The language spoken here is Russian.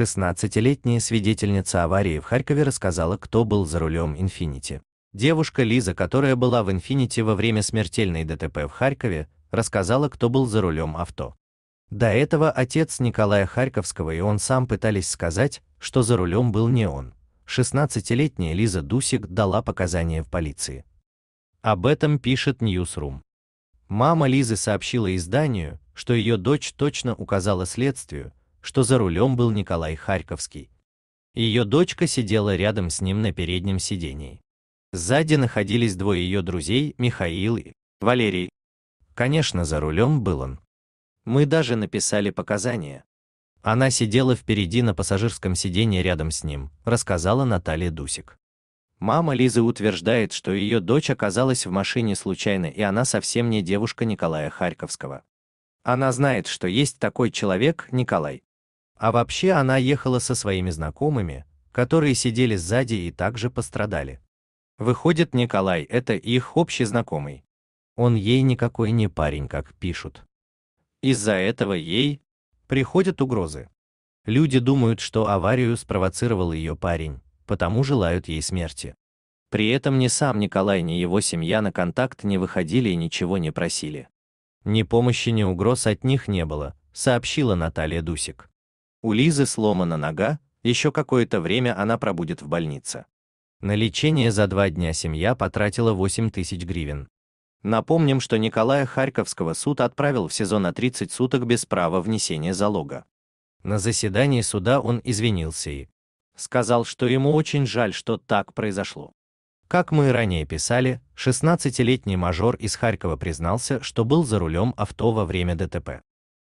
16-летняя свидетельница аварии в Харькове рассказала, кто был за рулем «Инфинити». Девушка Лиза, которая была в «Инфинити» во время смертельной ДТП в Харькове, рассказала, кто был за рулем авто. До этого отец Николая Харьковского и он сам пытались сказать, что за рулем был не он. 16-летняя Лиза Дусик дала показания в полиции. Об этом пишет Newsroom. Мама Лизы сообщила изданию, что ее дочь точно указала следствию, что за рулем был Николай Харьковский. Ее дочка сидела рядом с ним на переднем сидении. Сзади находились двое ее друзей, Михаил и Валерий. Конечно, за рулем был он. Мы даже написали показания. Она сидела впереди на пассажирском сиденье рядом с ним, рассказала Наталья Дусик. Мама Лизы утверждает, что ее дочь оказалась в машине случайно, и она совсем не девушка Николая Харьковского. Она знает, что есть такой человек, Николай. А вообще она ехала со своими знакомыми, которые сидели сзади и также пострадали. Выходит, Николай это их общий знакомый. Он ей никакой не парень, как пишут. Из-за этого ей приходят угрозы. Люди думают, что аварию спровоцировал ее парень, потому желают ей смерти. При этом ни сам Николай, ни его семья на контакт не выходили и ничего не просили. Ни помощи, ни угроз от них не было, сообщила Наталья Дусик. У Лизы сломана нога, еще какое-то время она пробудет в больнице. На лечение за два дня семья потратила 8 тысяч гривен. Напомним, что Николая Харьковского суд отправил в СИЗО на 30 суток без права внесения залога. На заседании суда он извинился и сказал, что ему очень жаль, что так произошло. Как мы ранее писали, 16-летний мажор из Харькова признался, что был за рулем авто во время ДТП.